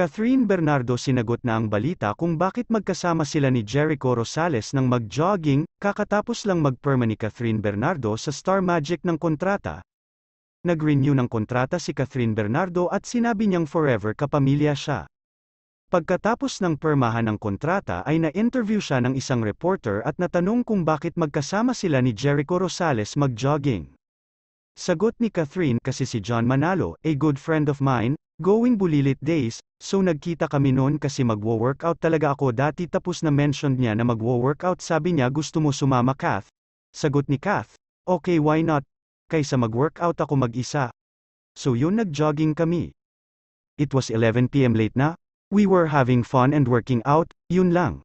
Catherine Bernardo sinagot na ang balita kung bakit magkasama sila ni Jericho Rosales nang mag-jogging, kakatapos lang mag-perma ni Catherine Bernardo sa Star Magic ng kontrata. Nag-renew ng kontrata si Catherine Bernardo at sinabi niyang forever kapamilya siya. Pagkatapos ng permahan ng kontrata ay na-interview siya ng isang reporter at natanong kung bakit magkasama sila ni Jericho Rosales mag-jogging. Sagot ni Catherine kasi si John Manalo, a good friend of mine, going bulilit days, so nagkita kami noon kasi magwo-workout talaga ako dati tapos na mentioned niya na magwo-workout sabi niya gusto mo sumama Kath. Sagot ni Kath, okay why not, kaysa mag-workout ako mag-isa. So yun nag-jogging kami. It was 11pm late na, we were having fun and working out, yun lang.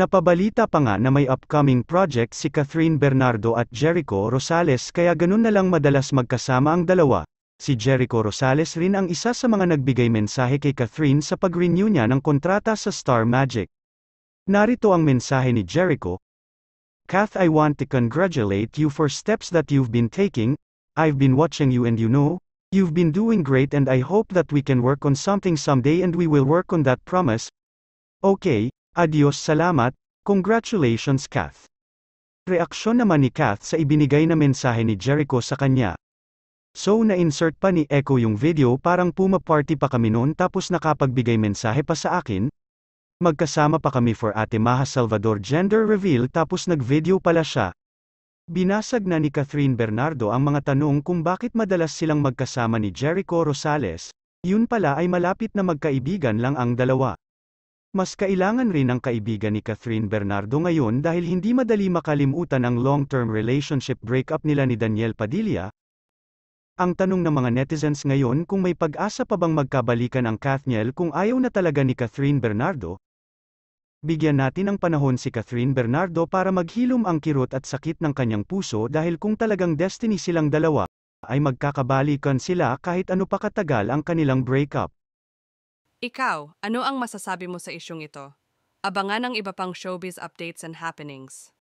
Napabalita pa nga na may upcoming project si Catherine Bernardo at Jericho Rosales kaya ganun na lang madalas magkasama ang dalawa. Si Jericho Rosales rin ang isa sa mga nagbigay mensahe kay Catherine sa pag-renew niya ng kontrata sa Star Magic. Narito ang mensahe ni Jericho, Kath I want to congratulate you for steps that you've been taking, I've been watching you and you know, you've been doing great and I hope that we can work on something someday and we will work on that promise. Okay, Adios salamat, congratulations Kath. Reaksyon naman ni Kath sa ibinigay na mensahe ni Jericho sa kanya. So na-insert pa ni Echo yung video parang puma party pa kami noon tapos nakapagbigay mensahe pa sa akin. Magkasama pa kami for Ate Maha Salvador gender reveal tapos nag-video pala siya. Binasag na ni Catherine Bernardo ang mga tanong kung bakit madalas silang magkasama ni Jericho Rosales, yun pala ay malapit na magkaibigan lang ang dalawa. Mas kailangan rin ang kaibigan ni Catherine Bernardo ngayon dahil hindi madali makalimutan ang long-term relationship breakup nila ni Daniel Padilla. Ang tanong ng mga netizens ngayon kung may pag-asa pa bang magkabalikan ang Kathniel kung ayaw na talaga ni Catherine Bernardo. Bigyan natin ng panahon si Catherine Bernardo para maghilom ang kirot at sakit ng kanyang puso dahil kung talagang destiny silang dalawa, ay magkakabalikan sila kahit ano pa katagal ang kanilang breakup. Ikaw, ano ang masasabi mo sa isyung ito? Abangan ang iba pang showbiz updates and happenings.